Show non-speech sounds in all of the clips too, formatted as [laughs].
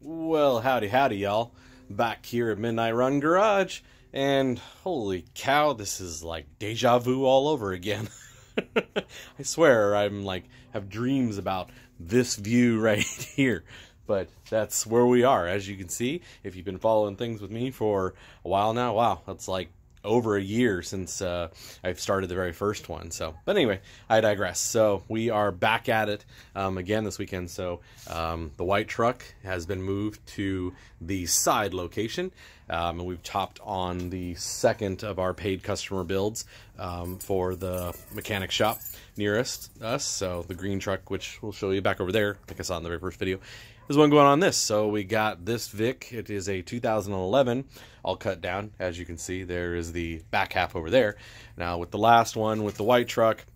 Well, howdy, howdy, y'all. Back here at Midnight Run Garage, and holy cow, this is like deja vu all over again. [laughs] I swear, I'm like, have dreams about this view [laughs] right here. But that's where we are, as you can see. If you've been following things with me for a while now, wow, that's like over a year since uh, I've started the very first one. So, but anyway, I digress. So we are back at it um, again this weekend. So um, the white truck has been moved to the side location, um, and we've topped on the second of our paid customer builds um, for the mechanic shop nearest us. So the green truck, which we'll show you back over there, like I saw in the very first video, there's one going on this. So we got this Vic. It is a 2011, all cut down. As you can see, there is the back half over there. Now with the last one, with the white truck,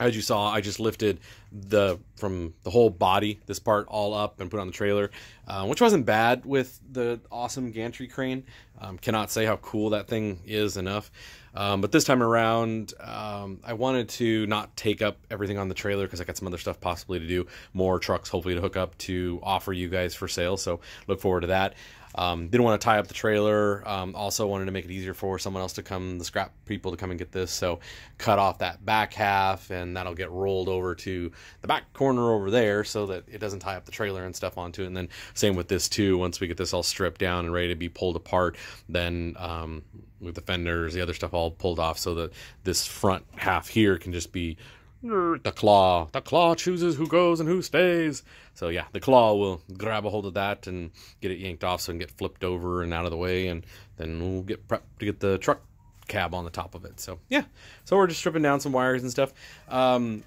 as you saw, I just lifted the from the whole body, this part all up and put on the trailer, uh, which wasn't bad with the awesome gantry crane. Um, cannot say how cool that thing is enough. Um, but this time around, um, I wanted to not take up everything on the trailer because I got some other stuff possibly to do, more trucks hopefully to hook up to offer you guys for sale. So look forward to that. Um, didn't want to tie up the trailer. Um, also wanted to make it easier for someone else to come, the scrap people to come and get this. So cut off that back half and that'll get rolled over to the back corner over there so that it doesn't tie up the trailer and stuff onto it. And then same with this too. Once we get this all stripped down and ready to be pulled apart, then um, with the fenders, the other stuff all pulled off so that this front half here can just be the claw. The claw chooses who goes and who stays. So yeah, the claw will grab a hold of that and get it yanked off so it can get flipped over and out of the way, and then we'll get prepped to get the truck cab on the top of it. So yeah, so we're just stripping down some wires and stuff. Um,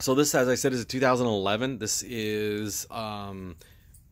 so this, as I said, is a 2011. This is, um,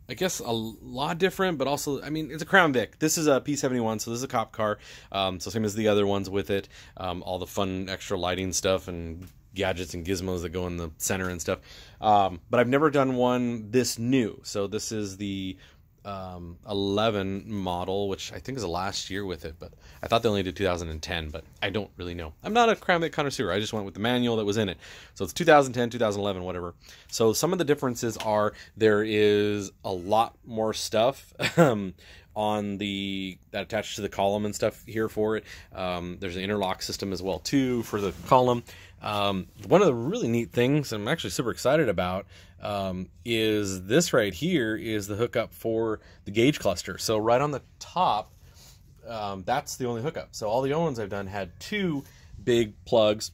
I guess, a lot different, but also, I mean, it's a Crown Vic. This is a P71, so this is a cop car. Um, so same as the other ones with it. Um, all the fun extra lighting stuff and gadgets and gizmos that go in the center and stuff. Um, but I've never done one this new. So this is the um, 11 model, which I think is the last year with it. But I thought they only did 2010, but I don't really know. I'm not a Crown connoisseur. I just went with the manual that was in it. So it's 2010, 2011, whatever. So some of the differences are there is a lot more stuff. [laughs] Um, on the that attaches to the column and stuff here for it. Um, there's an interlock system as well too for the column. Um, one of the really neat things I'm actually super excited about um, is this right here is the hookup for the gauge cluster. So right on the top, um, that's the only hookup. So all the other ones I've done had two big plugs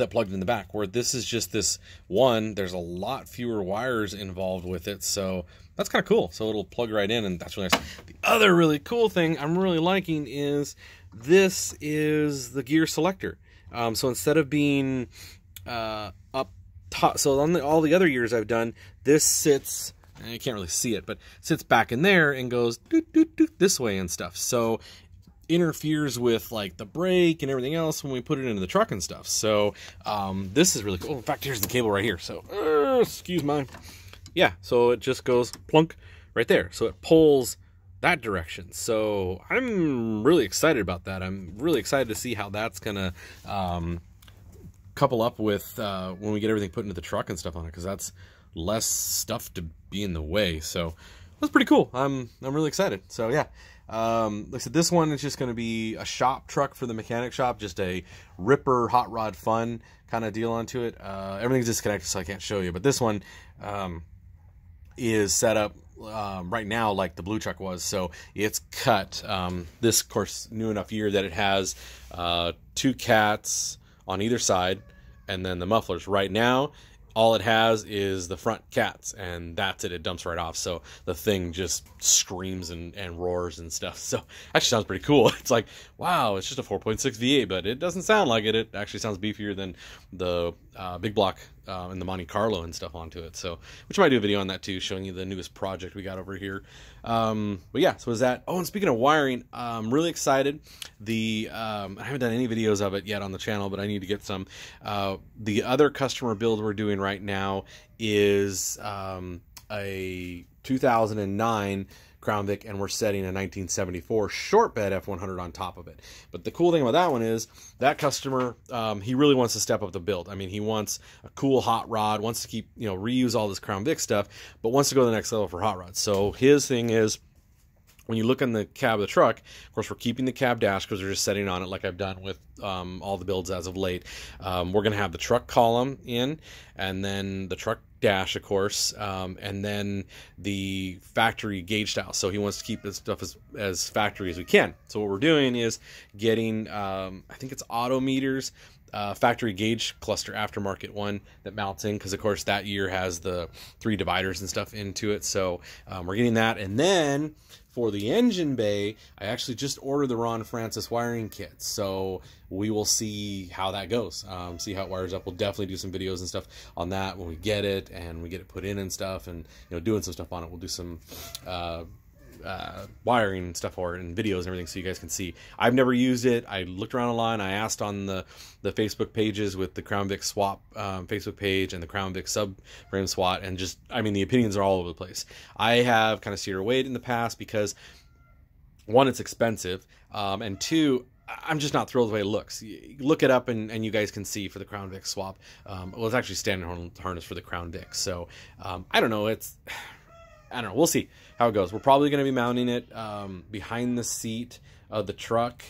that plugged in the back. Where this is just this one, there's a lot fewer wires involved with it, so that's kind of cool. So it'll plug right in, and that's really nice. The other really cool thing I'm really liking is this is the gear selector. Um, so instead of being uh, up top, so on the, all the other years I've done, this sits you can't really see it, but sits back in there and goes doot, doot, doot, this way and stuff. So interferes with like the brake and everything else when we put it into the truck and stuff. So um, this is really cool. In fact, here's the cable right here. So uh, excuse my, yeah. So it just goes plunk right there. So it pulls that direction. So I'm really excited about that. I'm really excited to see how that's gonna um, couple up with uh, when we get everything put into the truck and stuff on it, because that's less stuff to be in the way. So that's pretty cool. I'm I'm really excited. So yeah. Um, like I said, this one is just going to be a shop truck for the mechanic shop, just a ripper hot rod fun kind of deal onto it. Uh, everything's disconnected, so I can't show you. But this one um, is set up um, right now like the blue truck was. So it's cut. Um, this, of course, new enough year that it has uh, two cats on either side and then the mufflers. Right now, all it has is the front cats and that's it it dumps right off so the thing just screams and, and roars and stuff [laughs] so actually sounds pretty cool [laughs] it's like wow it's just a 4.6 v8 but it doesn't sound like it it actually sounds beefier than the uh, big block uh, and the Monte Carlo and stuff onto it. So, which I might do a video on that too, showing you the newest project we got over here. Um, but yeah, so is that. Oh, and speaking of wiring, I'm really excited. The um, I haven't done any videos of it yet on the channel, but I need to get some. Uh, the other customer build we're doing right now is um, a 2009 Crown Vic and we're setting a 1974 short bed F100 on top of it. But the cool thing about that one is that customer, um, he really wants to step up the build. I mean, he wants a cool hot rod, wants to keep, you know, reuse all this Crown Vic stuff, but wants to go to the next level for hot rods. So his thing is when you look on the cab of the truck, of course, we're keeping the cab dash because we're just setting on it like I've done with um, all the builds as of late. Um, we're going to have the truck column in and then the truck dash, of course, um, and then the factory gauge style. So he wants to keep this stuff as, as factory as we can. So what we're doing is getting, um, I think it's auto meters uh, factory gauge cluster aftermarket one that mounts in because of course that year has the three dividers and stuff into it so um, we're getting that and then for the engine bay i actually just ordered the ron francis wiring kit so we will see how that goes um, see how it wires up we'll definitely do some videos and stuff on that when we get it and we get it put in and stuff and you know doing some stuff on it we'll do some uh, uh, wiring and stuff for it and videos and everything so you guys can see. I've never used it. I looked around a and I asked on the, the Facebook pages with the Crown Vic swap um, Facebook page and the Crown Vic subframe swap and just, I mean, the opinions are all over the place. I have kind of steered away in the past because one, it's expensive, um, and two, I'm just not thrilled the way it looks. Look it up, and, and you guys can see for the Crown Vic swap. Um, well, it's actually standard harness for the Crown Vic. So um, I don't know. It's I don't know. We'll see how it goes. We're probably going to be mounting it um, behind the seat of the truck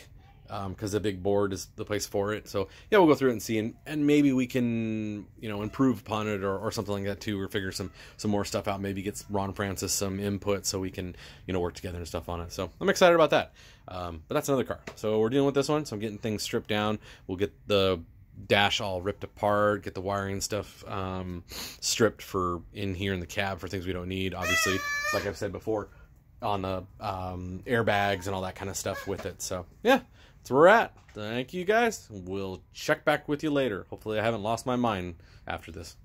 because um, the big board is the place for it. So yeah, we'll go through it and see, and, and maybe we can you know improve upon it or, or something like that too, or figure some some more stuff out. Maybe get Ron Francis some input so we can you know work together and stuff on it. So I'm excited about that. Um, but that's another car. So we're dealing with this one. So I'm getting things stripped down. We'll get the dash all ripped apart, get the wiring stuff um, stripped for in here in the cab for things we don't need. Obviously, like I've said before, on the um, airbags and all that kind of stuff with it. So yeah, that's where we're at. Thank you guys. We'll check back with you later. Hopefully, I haven't lost my mind after this.